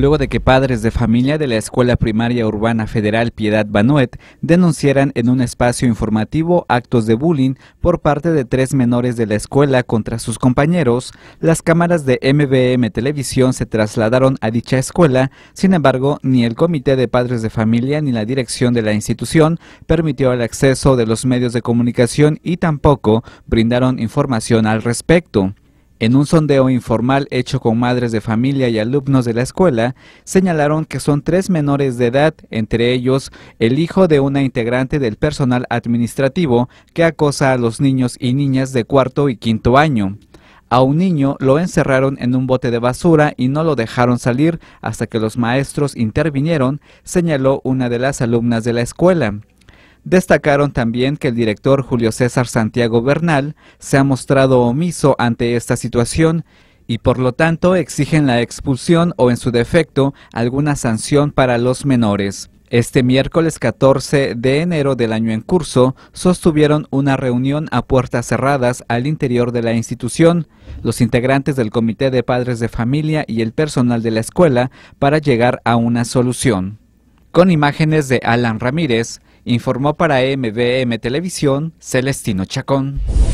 luego de que padres de familia de la Escuela Primaria Urbana Federal Piedad Banuet denunciaran en un espacio informativo actos de bullying por parte de tres menores de la escuela contra sus compañeros, las cámaras de MBM Televisión se trasladaron a dicha escuela, sin embargo, ni el Comité de Padres de Familia ni la dirección de la institución permitió el acceso de los medios de comunicación y tampoco brindaron información al respecto. En un sondeo informal hecho con madres de familia y alumnos de la escuela, señalaron que son tres menores de edad, entre ellos el hijo de una integrante del personal administrativo que acosa a los niños y niñas de cuarto y quinto año. A un niño lo encerraron en un bote de basura y no lo dejaron salir hasta que los maestros intervinieron, señaló una de las alumnas de la escuela. Destacaron también que el director Julio César Santiago Bernal se ha mostrado omiso ante esta situación y por lo tanto exigen la expulsión o en su defecto alguna sanción para los menores. Este miércoles 14 de enero del año en curso sostuvieron una reunión a puertas cerradas al interior de la institución, los integrantes del Comité de Padres de Familia y el personal de la escuela para llegar a una solución. Con imágenes de Alan Ramírez, Informó para MBM Televisión Celestino Chacón.